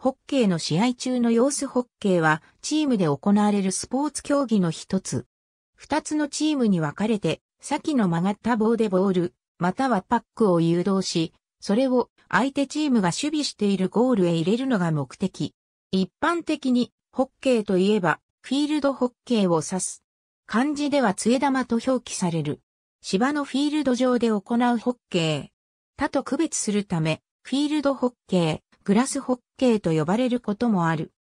ホッケーの試合中の様子ホッケーはチームで行われるスポーツ競技の一つ。二つのチームに分かれて、先の曲がった棒でボール、またはパックを誘導し、それを相手チームが守備しているゴールへ入れるのが目的。一般的にホッケーといえばフィールドホッケーを指す。漢字では杖玉と表記される。芝のフィールド上で行うホッケー。他と区別するため、フィールドホッケーグラスホッケーと呼ばれることもある。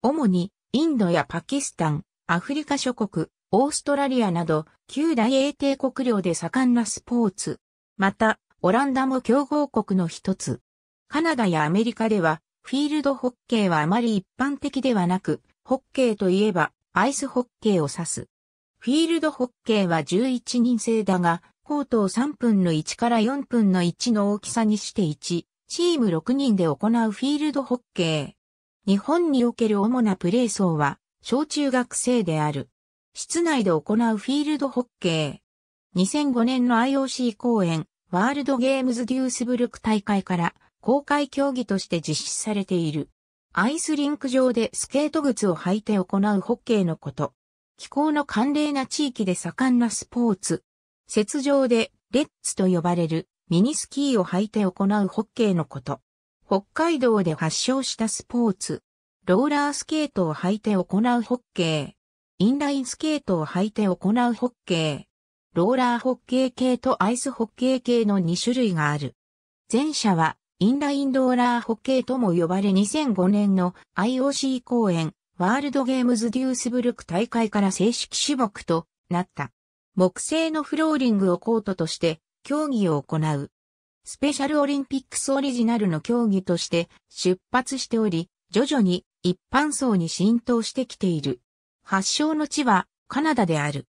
主に、インドやパキスタン、アフリカ諸国、オーストラリアなど、旧大英帝国領で盛んなスポーツ。また、オランダも強豪国の一つ。カナダやアメリカでは、フィールドホッケーはあまり一般的ではなく、ホッケーといえば、アイスホッケーを指す。フィールドホッケーは11人制だが、コートを3分の1から4分の1の大きさにして1、チーム6人で行うフィールドホッケー。日本における主なプレー層は、小中学生である。室内で行うフィールドホッケー。2005年の IOC 公演、ワールドゲームズデュースブルク大会から公開競技として実施されている。アイスリンク上でスケート靴を履いて行うホッケーのこと。気候の寒冷な地域で盛んなスポーツ。雪上でレッツと呼ばれるミニスキーを履いて行うホッケーのこと。北海道で発祥したスポーツ。ローラースケートを履いて行うホッケー。インラインスケートを履いて行うホッケー。ローラーホッケー系とアイスホッケー系の2種類がある。前者はインラインローラーホッケーとも呼ばれ2005年の IOC 公演ワールドゲームズデュースブルク大会から正式種目となった。木製のフローリングをコートとして競技を行う。スペシャルオリンピックスオリジナルの競技として出発しており、徐々に一般層に浸透してきている。発祥の地はカナダである。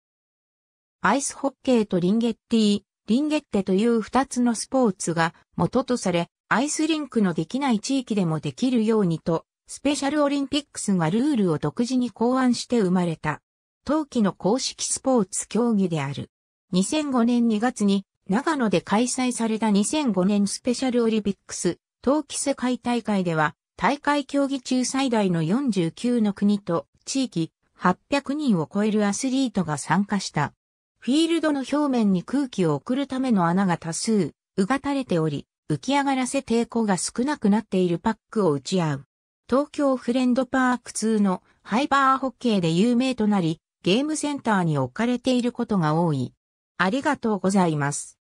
アイスホッケーとリンゲッティリンゲッテという二つのスポーツが元とされ、アイスリンクのできない地域でもできるようにと、スペシャルオリンピックスがルールを独自に考案して生まれた、冬季の公式スポーツ競技である。2005年2月に長野で開催された2005年スペシャルオリンピックス、冬季世界大会では、大会競技中最大の49の国と地域800人を超えるアスリートが参加した。フィールドの表面に空気を送るための穴が多数、うがたれており、浮き上がらせ抵抗が少なくなっているパックを打ち合う。東京フレンドパーク2のハイバーホッケーで有名となり、ゲームセンターに置かれていることが多い。ありがとうございます。